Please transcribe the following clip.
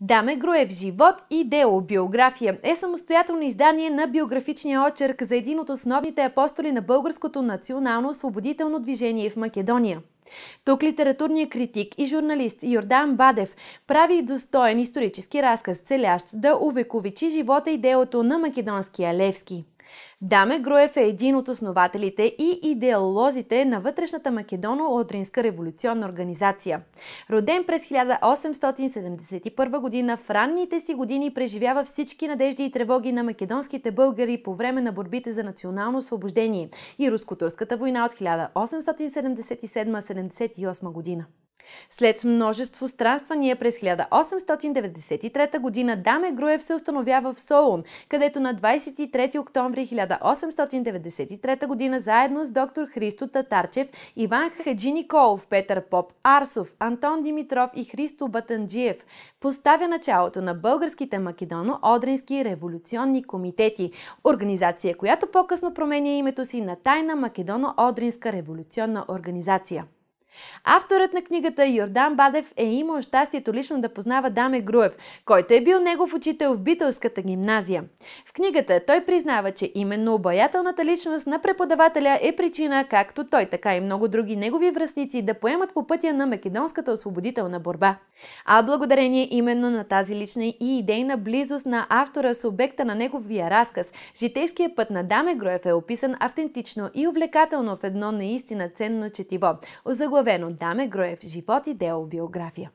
Даме Груев живот и дело биография е самостоятелно издание на биографичния очерк за един от основните апостоли на българското национално освободително движение в Македония. Тук литературният критик и журналист Йордан Бадев прави достоен исторически разказ, целящ да увековичи живота и делото на македонския Левски. Даме Груев е един от основателите и идеолозите на вътрешната македоно-одринска революционна организация. Роден през 1871 година, в ранните си години преживява всички надежди и тревоги на македонските българи по време на борбите за национално освобождение и Руско-турската война от 1877-78 година. След множество странствания през 1893 г. Даме Груев се установява в Солун, където на 23 октомври 1893 г. заедно с доктор Христо Татарчев, Иван Хаджи Николов, Петър Поп Арсов, Антон Димитров и Христо Батанджиев поставя началото на българските македоно-одрински революционни комитети, организация, която по-късно променя името си на Тайна Македоно-Одринска революционна организация. Авторът на книгата Йордан Бадев е имал щастието лично да познава Даме Груев, който е бил негов учител в Бителската гимназия. В книгата той признава, че именно обаятелната личност на преподавателя е причина както той, така и много други негови връзници да поемат по пътя на македонската освободителна борба. А благодарение именно на тази лична и идейна близост на автора с обекта на неговия разказ, житейският път на Даме Груев е описан автентично и увлекателно в едно наистина ценно четиво, Обновено Даме Гроев. Живот и дело. Биография.